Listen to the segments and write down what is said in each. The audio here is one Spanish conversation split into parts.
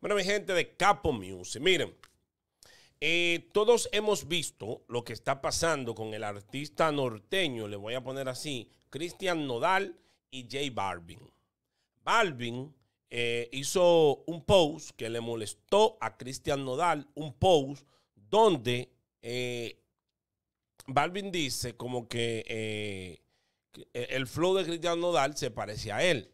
Bueno, mi gente de Capo Music, miren, eh, todos hemos visto lo que está pasando con el artista norteño, le voy a poner así, Cristian Nodal y J Balvin. Balvin eh, hizo un post que le molestó a Cristian Nodal, un post donde eh, Balvin dice como que el flow de Cristian Nodal se parece a él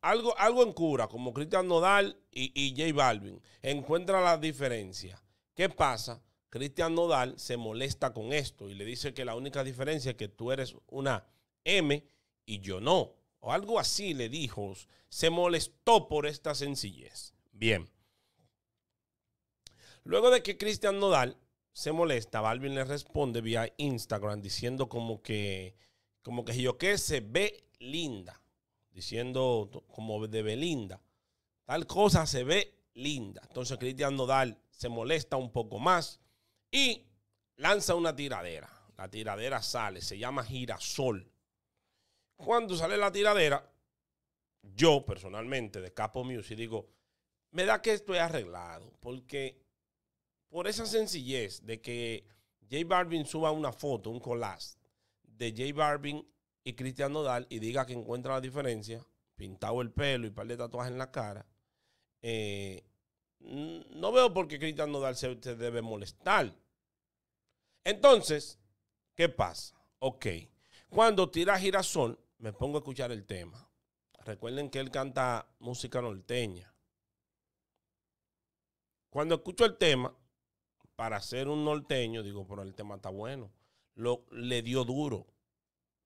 algo, algo en cura, como Cristian Nodal y, J Balvin. Encuentra la diferencia. ¿Qué pasa? Cristian Nodal se molesta con esto y le dice que la única diferencia es que tú eres una M y yo no. O algo así le dijo. Se molestó por esta sencillez. Bien. Luego de que Cristian Nodal se molesta, Balvin le responde vía Instagram diciendo como que, como que yo que se ve linda diciendo como de Belinda, tal cosa se ve linda. Entonces Cristian Nodal se molesta un poco más y lanza una tiradera. La tiradera sale, se llama girasol. Cuando sale la tiradera, yo personalmente de Capo Music digo, me da que estoy arreglado, porque por esa sencillez de que J Balvin suba una foto, un collage de J Balvin y Cristian Nodal y diga que encuentra la diferencia, pintado el pelo y par de tatuajes en la cara, eh, no veo por qué Cristian Nodal se, debe molestar. Entonces, ¿qué pasa? Ok, cuando tira girasol, me pongo a escuchar el tema. Recuerden que él canta música norteña. Cuando escucho el tema, para ser un norteño, digo, pero el tema está bueno. Lo, le dio duro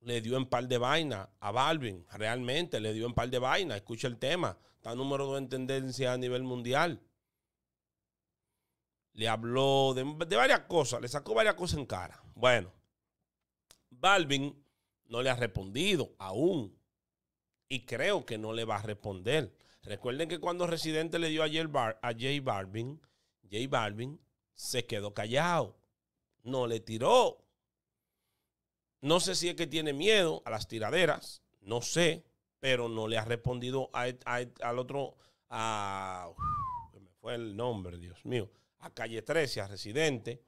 le dio en par de vaina a Balvin, realmente le dio en par de vaina. Escucha el tema, está número dos en tendencia a nivel mundial. Le habló de, varias cosas, le sacó varias cosas en cara. Bueno, Balvin no le ha respondido aún y creo que no le va a responder. Recuerden que cuando Residente le dio a, a J Balvin, J Balvin se quedó callado, no le tiró. No sé si es que tiene miedo a las tiraderas, no sé, pero no le ha respondido e, e, al otro, a, me fue el nombre, Dios mío, a Calle 13, a Residente,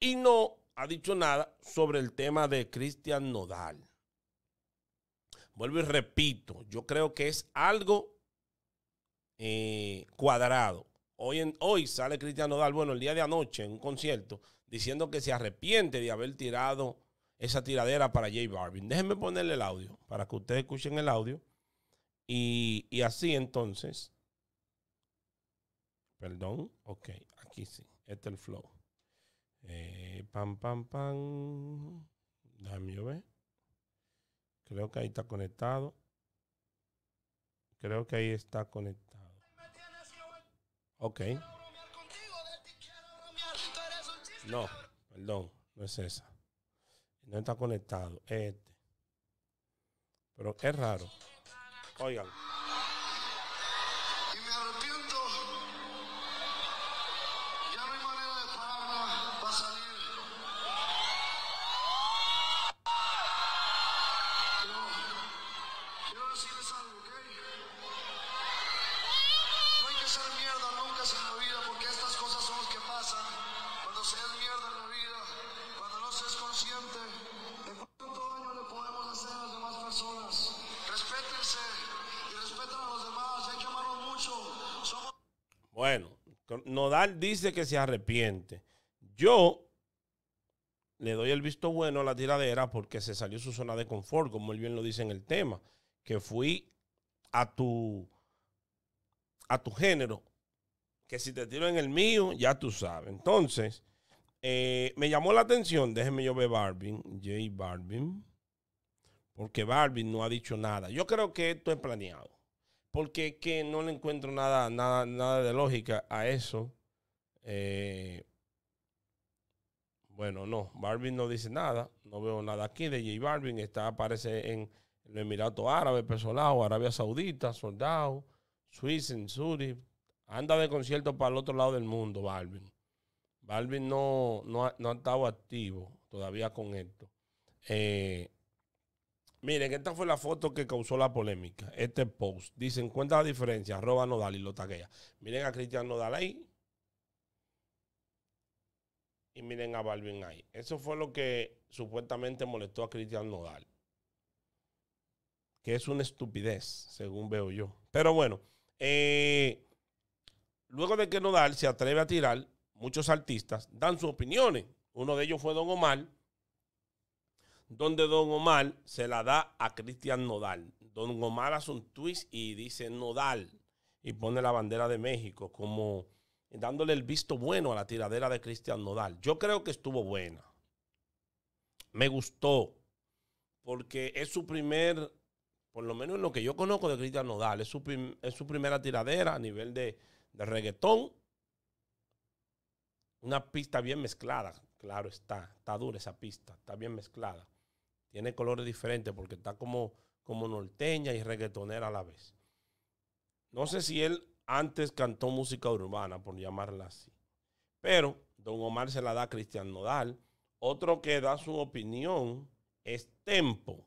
y no ha dicho nada sobre el tema de Cristian Nodal. Vuelvo y repito, yo creo que es algo eh, cuadrado. Hoy, hoy sale Cristiano Dal, bueno, el día de anoche en un concierto, diciendo que se arrepiente de haber tirado esa tiradera para J Barbie. Déjenme ponerle el audio para que ustedes escuchen el audio. Y, así entonces. Perdón, ok, aquí sí. Este es el flow. Eh, pam, pam, pam. Dame yo ver. Creo que ahí está conectado. Creo que ahí está conectado. Ok. No, perdón, no es esa. No está conectado, este. Pero es raro. Oigan. Bueno, Nodal dice que se arrepiente. Yo le doy el visto bueno a la tiradera porque se salió su zona de confort, como él bien lo dice en el tema, que fui a tu a tu género, que si te tiro en el mío, ya tú sabes. Entonces, eh, me llamó la atención, déjeme yo ver Barbin, J Barbin, porque Barbin no ha dicho nada. Yo creo que esto es planeado. Porque que no le encuentro nada, nada, nada de lógica a eso. Eh, bueno, no, Barbie no dice nada. No veo nada aquí de J Barbie. Está, aparece en el Emirato Árabe, personal, Arabia Saudita, Soldado, Suiza, en Zurich. Anda de concierto para el otro lado del mundo, Barbie. Barbie no, no, no ha estado activo todavía con esto. Eh, Miren, esta fue la foto que causó la polémica. Este post. Dicen, cuenta la diferencia, arroba Nodal y lo taquea. Miren a Cristian Nodal ahí. Y miren a Balvin ahí. Eso fue lo que supuestamente molestó a Cristian Nodal. Que es una estupidez, según veo yo. Pero bueno, eh, luego de que Nodal se atreve a tirar, muchos artistas dan sus opiniones. Uno de ellos fue Don Omar donde Don Omar se la da a Cristian Nodal. Don Omar hace un twist y dice Nodal y pone la bandera de México como dándole el visto bueno a la tiradera de Cristian Nodal. Yo creo que estuvo buena. Me gustó porque es su primer, por lo menos en lo que yo conozco de Cristian Nodal, es su, su primera tiradera a nivel de, de reggaetón. Una pista bien mezclada, claro está, está dura esa pista, está bien mezclada. Tiene colores diferentes porque está como, como norteña y reggaetonera a la vez. No sé si él antes cantó música urbana, por llamarla así. Pero Don Omar se la da a Cristian Nodal. Otro que da su opinión es Tempo.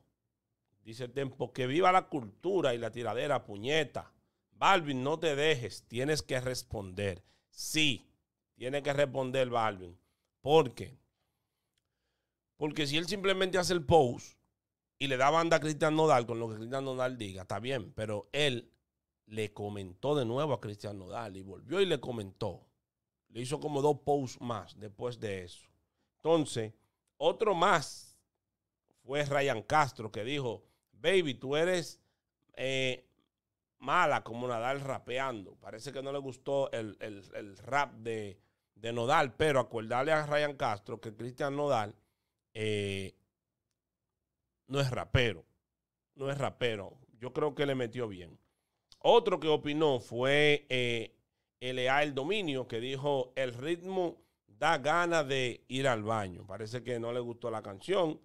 Dice Tempo, que viva la cultura y la tiradera, puñeta. Balvin, no te dejes, tienes que responder. Sí, tiene que responder Balvin. Porque porque si él simplemente hace el post y le da banda a Cristian Nodal con lo que Cristian Nodal diga, está bien, pero él le comentó de nuevo a Cristian Nodal y volvió y le comentó. Le hizo como dos posts más después de eso. Entonces, otro más fue Ryan Castro que dijo, baby, tú eres eh, mala como Nadal rapeando. Parece que no le gustó el, rap de, de Nodal, pero acuérdale a Ryan Castro que Cristian Nodal eh, no es rapero. No es rapero. Yo creo que le metió bien. Otro que opinó fue eh, LA El Dominio, que dijo, el ritmo da ganas de ir al baño. Parece que no le gustó la canción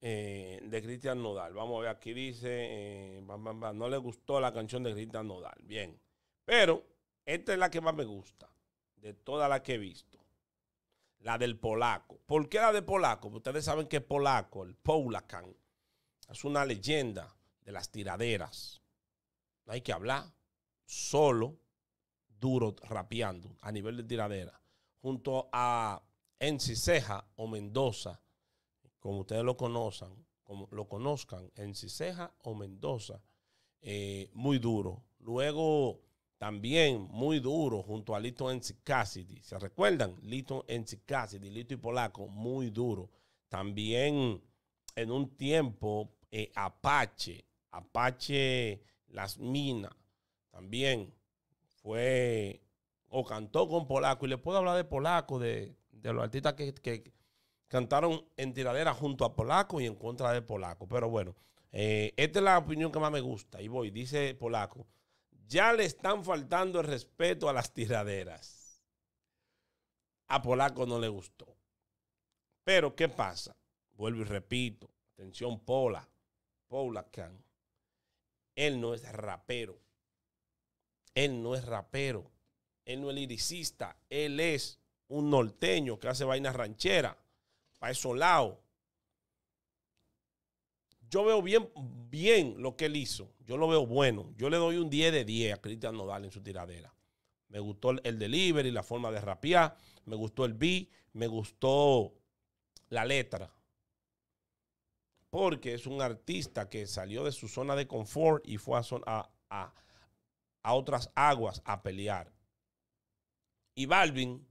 eh, de Cristian Nodal. Vamos a ver, aquí dice, no le gustó la canción de Cristian Nodal. Bien. Pero esta es la que más me gusta, de todas las que he visto la del polaco. ¿Por qué la de polaco? ustedes saben que polaco, el Polacan, es una leyenda de las tiraderas. No hay que hablar. Solo, duro, rapeando a nivel de tiradera. Junto a Enci o Mendoza, como ustedes lo conozcan, como lo conozcan, Enci o Mendoza, eh, muy duro. Luego también muy duro junto a Lito N. ¿Se recuerdan? Lito N. Lito y Polaco, muy duro. También en un tiempo eh, Apache, Apache Las Minas, también fue o cantó con Polaco. Y le puedo hablar de Polaco, de, los artistas que, que, cantaron en tiradera junto a Polaco y en contra de Polaco. Pero bueno, eh, esta es la opinión que más me gusta. Y voy, dice Polaco ya le están faltando el respeto a las tiraderas. A Polaco no le gustó. Pero, ¿qué pasa? Vuelvo y repito, atención Pola, Pola Khan. Él no es rapero. Él no es rapero. Él no es liricista. Él es un norteño que hace vainas ranchera. para esos lados yo veo bien, bien lo que él hizo. Yo lo veo bueno. Yo le doy un 10 de 10 a Cristian Nodal en su tiradera. Me gustó el delivery, la forma de rapear. Me gustó el beat. Me gustó la letra. Porque es un artista que salió de su zona de confort y fue a otras aguas a pelear. Y Balvin,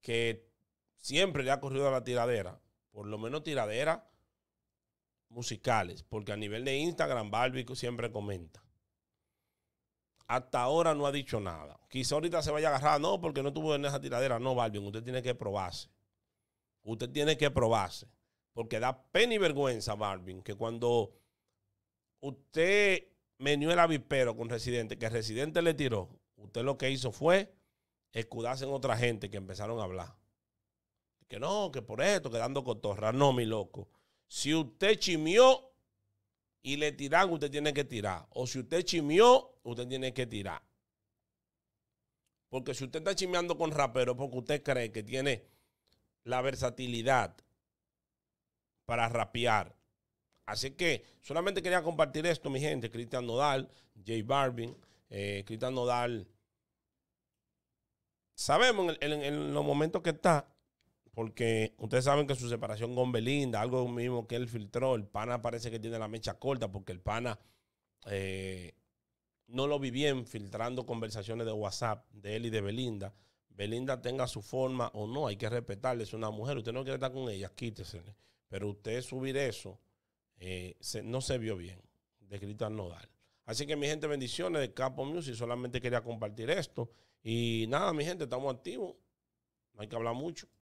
que siempre le ha corrido a la tiradera, por lo menos tiradera musicales, porque a nivel de Instagram, Barbie siempre comenta. Hasta ahora no ha dicho nada. Quizá ahorita se vaya a agarrar, no, porque no tuvo en esa tiradera. No, Barbie, usted tiene que probarse. Usted tiene que probarse. Porque da pena y vergüenza, Barbie que cuando usted menió el avipero con Residente, que Residente le tiró, usted lo que hizo fue escudarse en otra gente que empezaron a hablar. Que no, que por esto, quedando dando cotorra. No, mi loco. Si usted chimió y le tiran, usted tiene que tirar. O si usted chimió, usted tiene que tirar. Porque si usted está chimeando con rapero, porque usted cree que tiene la versatilidad para rapear. Así que solamente quería compartir esto, mi gente. Cristian Nodal, J Balvin, eh, Cristian Nodal. Sabemos en los momentos que está, porque ustedes saben que su separación con Belinda, algo mismo que él filtró, el pana parece que tiene la mecha corta porque el pana eh, no lo vi bien filtrando conversaciones de WhatsApp de él y de Belinda. Belinda tenga su forma o no, hay que respetarle, es una mujer, usted no quiere estar con ella, quítesele. Pero usted subir eso eh, no se vio bien de Cristian Nodal. Así que mi gente, bendiciones de Capo Music, solamente quería compartir esto. Y nada, mi gente, estamos activos, no hay que hablar mucho.